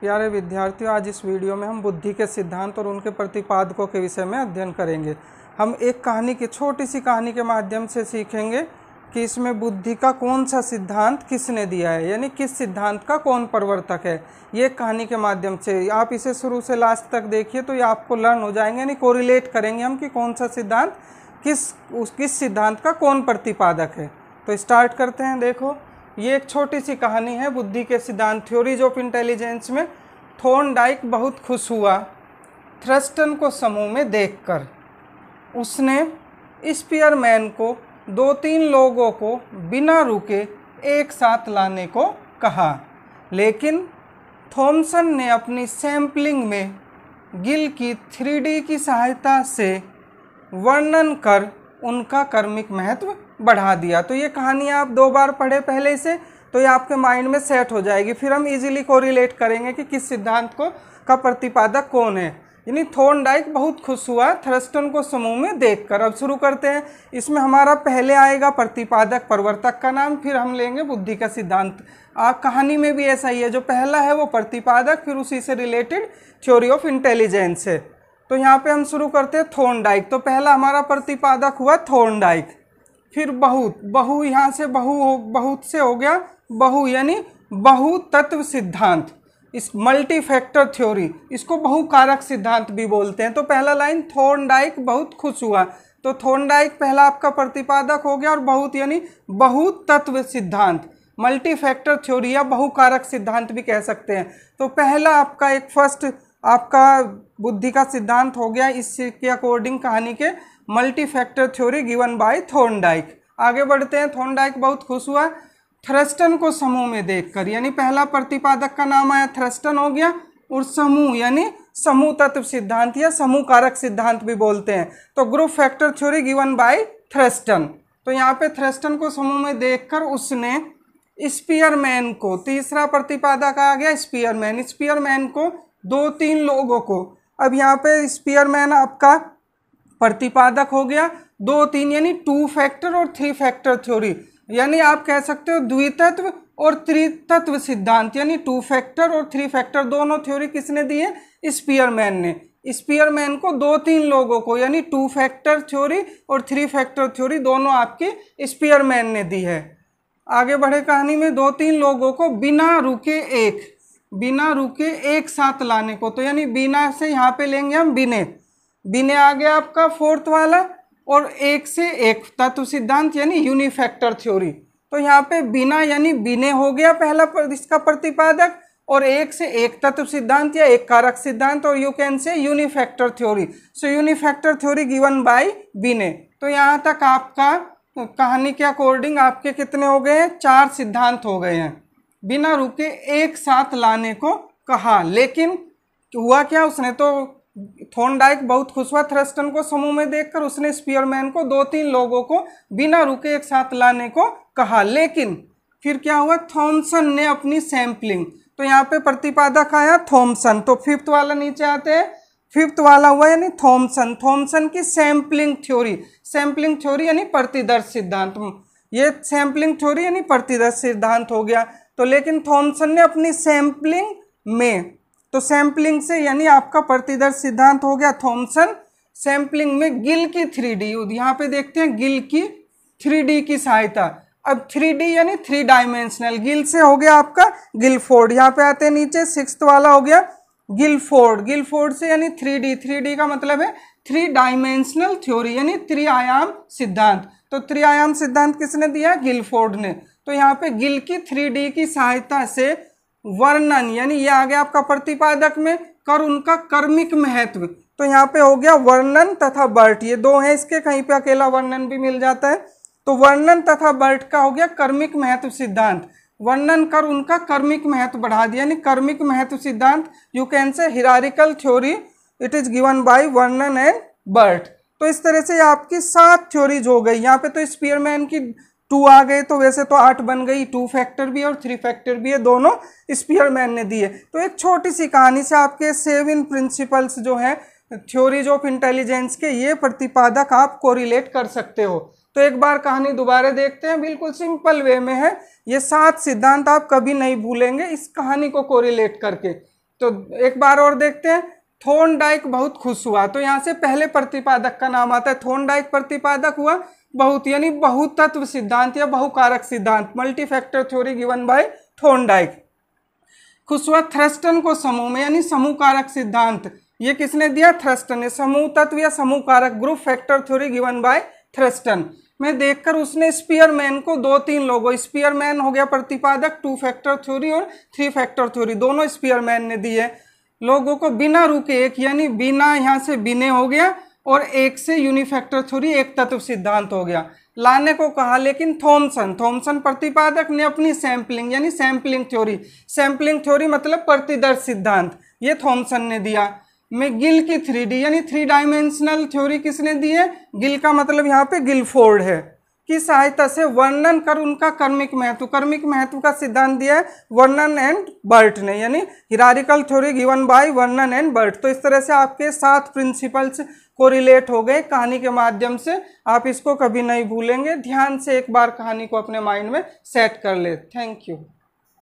प्यारे विद्यार्थियों आज इस वीडियो में हम बुद्धि के सिद्धांत और उनके प्रतिपादकों के विषय में अध्ययन करेंगे हम एक कहानी की छोटी सी कहानी के माध्यम से सीखेंगे कि इसमें बुद्धि का कौन सा सिद्धांत किसने दिया है यानी किस सिद्धांत का कौन प्रवर्तक है ये कहानी के माध्यम से आप इसे शुरू से लास्ट तक देखिए तो ये आपको लर्न हो जाएंगे यानी कोरिलेट करेंगे हम कि कौन सा सिद्धांत किस उस किस सिद्धांत का कौन प्रतिपादक है तो स्टार्ट करते हैं देखो ये एक छोटी सी कहानी है बुद्धि के सिद्धांत थ्योरीज ऑफ इंटेलिजेंस में थोन डाइक बहुत खुश हुआ थ्रस्टन को समूह में देखकर उसने मैन को दो तीन लोगों को बिना रुके एक साथ लाने को कहा लेकिन थॉमसन ने अपनी सैम्पलिंग में गिल की थ्री की सहायता से वर्णन कर उनका कर्मिक महत्व बढ़ा दिया तो ये कहानी आप दो बार पढ़े पहले से तो ये आपके माइंड में सेट हो जाएगी फिर हम इजीली कोरिलेट करेंगे कि किस सिद्धांत को का प्रतिपादक कौन है यानी थोन डाइक बहुत खुश हुआ थ्रस्टन को समूह में देखकर अब शुरू करते हैं इसमें हमारा पहले आएगा प्रतिपादक प्रवर्तक का नाम फिर हम लेंगे बुद्धि का सिद्धांत आप कहानी में भी ऐसा ही है जो पहला है वो प्रतिपादक फिर उसी से रिलेटेड थ्योरी ऑफ इंटेलिजेंस है तो यहाँ पे हम शुरू करते हैं थोन डाइक तो पहला हमारा प्रतिपादक हुआ थोन डाइक फिर बहुत बहु यहाँ से बहु हो बहुत से हो गया बहु यानी बहु तत्व सिद्धांत इस मल्टी फैक्टर थ्योरी इसको बहुकारक सिद्धांत भी बोलते हैं तो पहला लाइन थोर्नडाइक बहुत खुश हुआ तो थोर्नडाइक पहला आपका प्रतिपादक हो गया और बहुत यानी बहु तत्व सिद्धांत मल्टी फैक्टर थ्योरी या बहुकारक सिद्धांत भी कह सकते हैं तो पहला आपका एक फर्स्ट आपका बुद्धि का सिद्धांत हो गया इसके अकॉर्डिंग कहानी के multi factor theory given by Thorndike आगे बढ़ते हैं थोर्नडाइक बहुत खुश हुआ थ्रस्टन को समूह में देखकर यानी पहला प्रतिपादक का नाम आया थ्रस्टन हो गया और समूह यानी समूह तत्व सिद्धांत या समूह कारक सिद्धांत भी बोलते हैं तो group factor theory given by Thurstone तो यहाँ पे थ्रस्टन को समूह में देखकर उसने स्पीयरमैन को तीसरा प्रतिपादक आ गया स्पीयरमैन स्पीयरमैन को दो तीन लोगों को अब यहाँ पे स्पीयरमैन आपका प्रतिपादक हो गया दो तीन यानी टू फैक्टर और थ्री फैक्टर थ्योरी यानी आप कह सकते हो द्वितत्व और त्रितत्व सिद्धांत यानी टू फैक्टर और थ्री फैक्टर दोनों थ्योरी किसने दी है स्पीयरमैन ने स्पीयरमैन को दो तीन लोगों को यानी टू फैक्टर थ्योरी और थ्री फैक्टर थ्योरी दोनों आपकी स्पीयरमैन ने दी है आगे बढ़े कहानी में दो तीन लोगों को बिना रुके एक बिना रुके एक साथ लाने को तो यानी बिना से यहाँ पे लेंगे हम बिने बी आ गया आपका फोर्थ वाला और एक से एक तत्व सिद्धांत यानी यूनिफैक्टर थ्योरी तो यहाँ पे बिना यानी बिने हो गया पहला पर, इसका प्रतिपादक और एक से एक तत्व सिद्धांत या एक कारक सिद्धांत और you can say unifactor theory so unifactor theory given by Binet तो यहाँ तक आपका कहानी के अकॉर्डिंग आपके कितने हो गए हैं चार सिद्धांत हो गए हैं बिना रुके एक साथ लाने को कहा लेकिन हुआ क्या उसने तो थोनडाइक बहुत खुश हुआ थ्रेस्टन को समूह में देखकर उसने स्पीयरमैन को दो तीन लोगों को बिना रुके एक साथ लाने को कहा लेकिन फिर क्या हुआ थॉमसन ने अपनी सैम्पलिंग तो यहाँ पे प्रतिपादक आया थॉमसन तो फिफ्थ वाला नीचे आते हैं फिफ्थ वाला हुआ यानी थॉमसन थॉमसन की सैम्पलिंग थ्योरी सैम्पलिंग थ्योरी यानी प्रतिदर्श सिद्धांत ये सैम्पलिंग थ्योरी यानी प्रतिदर्श सिद्धांत हो गया तो लेकिन थॉमसन ने अपनी सैम्पलिंग में तो सैम्पलिंग से यानी आपका प्रतिदर सिद्धांत हो गया थॉमसन सैम्पलिंग में गिल की थ्री डी यहाँ पे देखते हैं गिल की थ्री डी की सहायता अब थ्री डी यानी थ्री डायमेंशनल गिल से हो गया आपका गिलफोर्ड यहाँ पे आते हैं नीचे सिक्स वाला हो गया गिलफोर्ड गिलफोर्ड से यानी थ्री डी थ्री डी का मतलब है थ्री डायमेंशनल थ्योरी यानी त्रिआयाम सिद्धांत तो त्रिआयाम सिद्धांत किसने दिया गिलफोर्ड ने तो यहाँ पे गिल की थ्री डी की सहायता से वर्णन यानी ये आ गया आपका प्रतिपादक में कर उनका कर्मिक महत्व तो यहाँ पे हो गया वर्णन तथा बर्ट ये दो हैं इसके कहीं पे अकेला वर्णन भी मिल जाता है तो वर्णन तथा बर्ट का हो गया कर्मिक महत्व सिद्धांत वर्णन कर उनका कर्मिक महत्व बढ़ा दिया यानी कर्मिक महत्व सिद्धांत you can say hierarchical theory it is given by Vernon and Burt तो इस तरह से आपकी सात थ्योरीज हो गई यहाँ पे तो स्पीयरमैन की टू आ गए तो वैसे तो आठ बन गई टू फैक्टर भी और थ्री फैक्टर भी है दोनों स्पीयरमैन ने दिए तो एक छोटी सी कहानी से आपके सेव इन प्रिंसिपल्स जो हैं थ्योरीज ऑफ इंटेलिजेंस के ये प्रतिपादक आप कोरिलेट कर सकते हो तो एक बार कहानी दोबारा देखते हैं बिल्कुल सिंपल वे में है ये सात सिद्धांत आप कभी नहीं भूलेंगे इस कहानी को कोरिलेट करके तो एक बार और देखते हैं थोन डाइक बहुत खुश हुआ तो यहाँ से पहले प्रतिपादक का नाम आता है थोन डाइक प्रतिपादक हुआ बहुत यानी बहुतत्व सिद्धांत या बहुकारक सिद्धांत multi factor theory given by Thorndike खुशवा थ्रस्टन को समूह में यानी समूह कारक सिद्धांत ये किसने दिया थ्रस्टन ने समूह तत्व या समूह कारक group factor theory given by Thurstone में देखकर उसने स्पीयरमैन को दो तीन लोगों स्पीयरमैन हो गया प्रतिपादक टू फैक्टर थ्योरी और थ्री फैक्टर थ्योरी दोनों स्पीयरमैन ने दिए लोगों को बिना रुके एक यानी बिना यहाँ से बिने हो गया और एक से यूनिफैक्टर थ्योरी एक तत्व सिद्धांत हो गया लाने को कहा लेकिन थॉमसन थॉमसन प्रतिपादक ने अपनी सैम्पलिंग यानी सैम्पलिंग थ्योरी सैम्पलिंग थ्योरी मतलब प्रतिदर्श सिद्धांत ये थॉमसन ने दिया में गिल की थ्री यानी थ्री डायमेंशनल थ्योरी किसने दी है गिल का मतलब यहाँ पे गिलफोर्ड है की सहायता से वर्णन कर उनका कर्मिक महत्व कर्मिक महत्व का सिद्धांत दिया है वर्णन एंड बर्ट ने यानी hierarchical theory given by Vernon and Burt तो इस तरह से आपके सात प्रिंसिपल्स को रिलेट हो गए कहानी के माध्यम से आप इसको कभी नहीं भूलेंगे ध्यान से एक बार कहानी को अपने माइंड में सेट कर ले थैंक यू